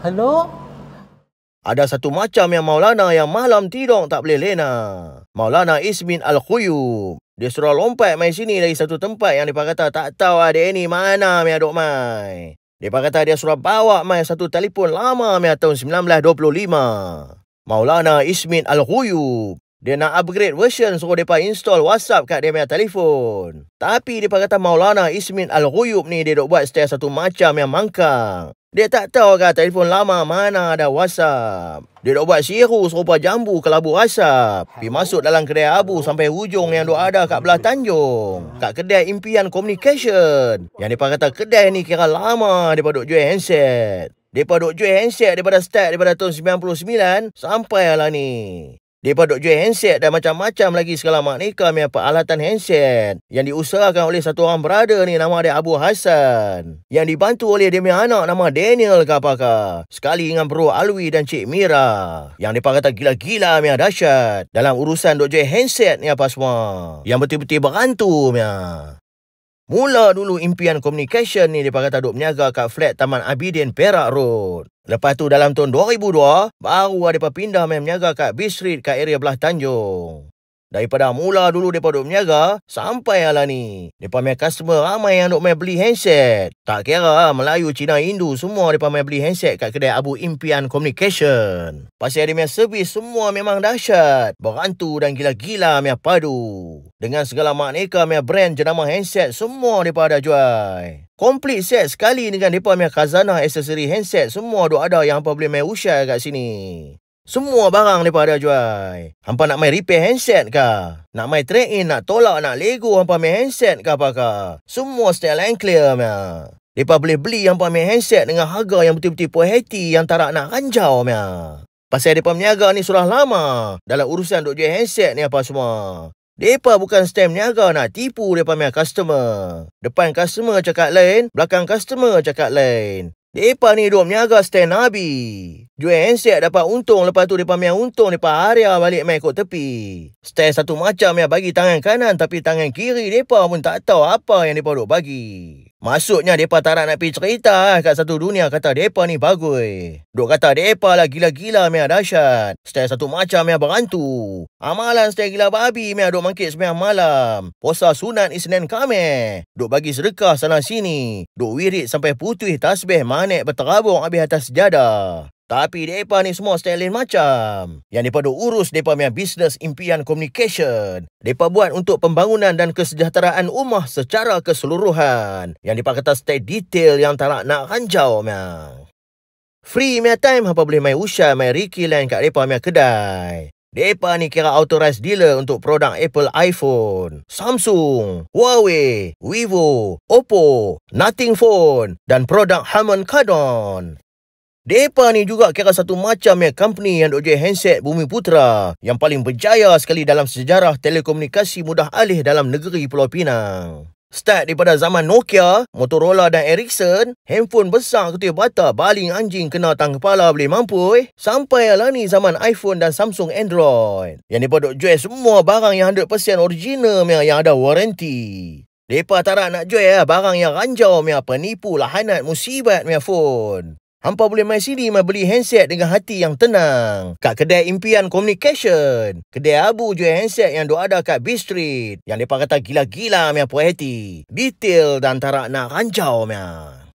Hello? Ada satu macam yang Maulana yang malam tidur tak boleh lena. Maulana Ismin Al-Khuyub. Dia suruh lompat main sini dari satu tempat yang dia kata tak tahu ada ni mana dia duk mai. Dia kata dia suruh bawa mai satu telefon lama mi tahun 1925. Maulana Ismin Al-Ghuyub. Dia nak upgrade version suruh mereka install WhatsApp kat dia punya telefon. Tapi dia kata Maulana Ismin Al-Ghuyub ni dia dok buat style satu macam yang mangkang. Dia tak tahu kah telefon lama mana ada WhatsApp. Dia dok buat siru serupa jambu kelabu asap. Pi masuk dalam kedai abu sampai hujung yang duk ada kat belah tanjung. Kat kedai impian communication. Yang dia kata kedai ni kira lama dia dok jual handset. Dia dok jual handset daripada start daripada tahun 99 sampai lah ni. Mereka duk jual handset dan macam-macam lagi segala maknika punya peralatan handset yang diusahakan oleh satu orang berada ni nama dia Abu Hassan yang dibantu oleh dia punya anak nama Daniel ke apakah sekali dengan bro Alwi dan Cik Mira yang mereka kata gila-gila punya dahsyat dalam urusan duk jual handset ni apa semua yang betul-betul berantu punya. Mula dulu impian communication ni dia kata duk berniaga kat flat Taman Abidin Perak Road. Lepas tu dalam tahun 2002, baru dia pindah main berniaga kat B Street kat area belah Tanjung. Daripada mula dulu mereka duk meniaga sampai ala ni. Mereka punya customer ramai yang duk main beli handset. Tak kira lah, Melayu, Cina, Hindu semua mereka main beli handset kat kedai Abu Impian Communication. Pasal dia punya servis semua memang dahsyat. Berantu dan gila-gila punya padu. Dengan segala makneka punya brand jenama handset semua mereka ada jual. Komplit set sekali dengan mereka punya khazanah aksesori handset semua duk ada yang apa boleh main usia kat sini. Semua barang mereka ada jual. Hampa nak main repair handset ke? Nak main train, nak tolak, nak lego hampa main handset ke apa ke? Semua style and clear mereka. Mereka boleh beli hampa main handset dengan harga yang betul-betul puas hati yang tak nak ranjau mereka. Pasal mereka meniaga ni sudah lama dalam urusan duk jual handset ni apa semua. Mereka bukan stem niaga nak tipu mereka punya customer. Depan customer cakap lain, belakang customer cakap lain. Mereka ni duk meniaga stand Nabi. Jual handset dapat untung. Lepas tu mereka main untung. Mereka area balik main kot tepi. Stand satu macam yang bagi tangan kanan. Tapi tangan kiri mereka pun tak tahu apa yang mereka duk bagi. Maksudnya mereka tak nak, nak pergi cerita lah kat satu dunia kata mereka ni bagoi. Duk kata mereka lah gila-gila mea dahsyat. Setiap satu macam mea berantu. Amalan setiap gila babi Meh duk mangkit semia malam. Posa sunat isnen kami. Duk bagi sedekah sana sini. Duk wirid sampai putih tasbih manek berterabung habis atas jada. Tapi mereka ni semua stylish macam. Yang mereka duk urus mereka punya bisnes impian komunikasi Mereka buat untuk pembangunan dan kesejahteraan rumah secara keseluruhan. Yang mereka kata stay detail yang tak nak, nak ranjau Free my time apa boleh main Usha, main riki lain kat mereka punya kedai. Depa ni kira authorized dealer untuk produk Apple iPhone, Samsung, Huawei, Vivo, Oppo, Nothing Phone dan produk Harman Kardon. Depa ni juga kira satu macamnya, company yang dok handset Bumi Putra yang paling berjaya sekali dalam sejarah telekomunikasi mudah alih dalam negeri Pulau Pinang. Start daripada zaman Nokia, Motorola dan Ericsson, handphone besar ketua bata baling anjing kena tang kepala boleh mampu eh, sampai lah ni zaman iPhone dan Samsung Android. Yang mereka duk jual semua barang yang 100% original mia, yang ada waranti. Mereka tak nak jual ya, eh, barang yang ranjau mia, penipu lahanat musibat mia phone. Hampa boleh mai sini mai beli handset dengan hati yang tenang. Kat kedai impian communication. Kedai abu jual handset yang ada kat B Street. Yang mereka kata gila-gila mai puas hati. Detail dan tarak nak rancau mai.